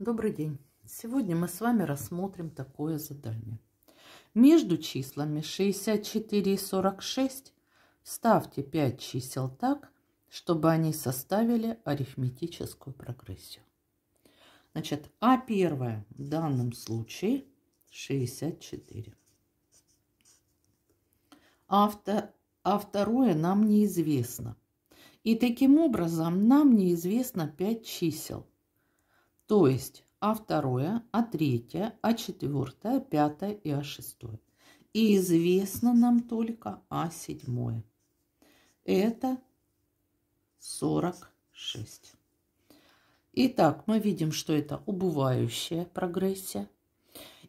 Добрый день! Сегодня мы с вами рассмотрим такое задание. Между числами 64 и 46 ставьте 5 чисел так, чтобы они составили арифметическую прогрессию. Значит, А1 в данном случае 64. А, а второе нам неизвестно. И таким образом нам неизвестно 5 чисел – то есть а второе, а третье, а четвертое, пятое и а шестое. И известно нам только а седьмое. Это 46. Итак, мы видим, что это убывающая прогрессия.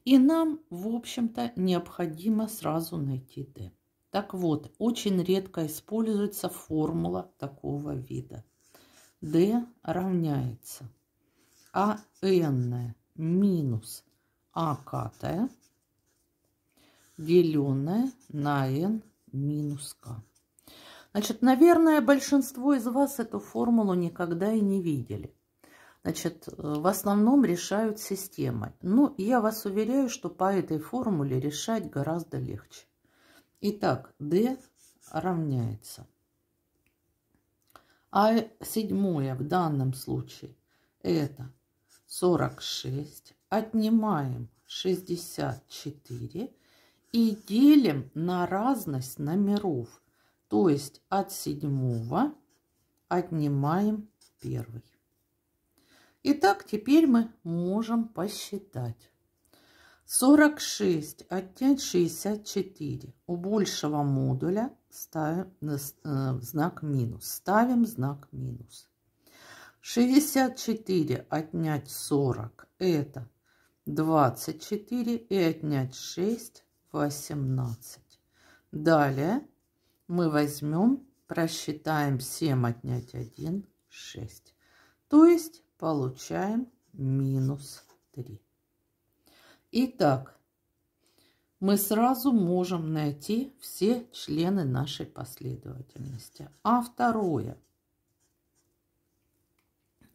И нам, в общем-то, необходимо сразу найти D. Так вот, очень редко используется формула такого вида. D равняется а АН минус а АКТ, деленное на N минус К. Значит, наверное, большинство из вас эту формулу никогда и не видели. Значит, э, в основном решают системой. Но ну, я вас уверяю, что по этой формуле решать гораздо легче. Итак, D равняется. А седьмое в данном случае это 46, отнимаем 64 и делим на разность номеров. То есть от седьмого отнимаем первый. Итак, теперь мы можем посчитать. 46 отнять 64. У большего модуля ставим э, знак минус. Ставим знак минус. 64 отнять 40 это 24 и отнять 6 18. Далее мы возьмем, просчитаем 7 отнять 1 6. То есть получаем минус 3. Итак, мы сразу можем найти все члены нашей последовательности. А второе –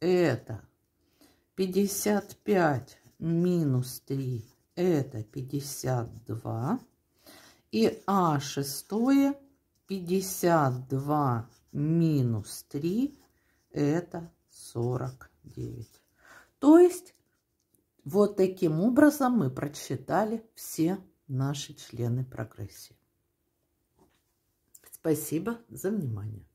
это 55 минус 3, это 52. И А шестое 52 минус 3, это 49. То есть вот таким образом мы прочитали все наши члены прогрессии. Спасибо за внимание.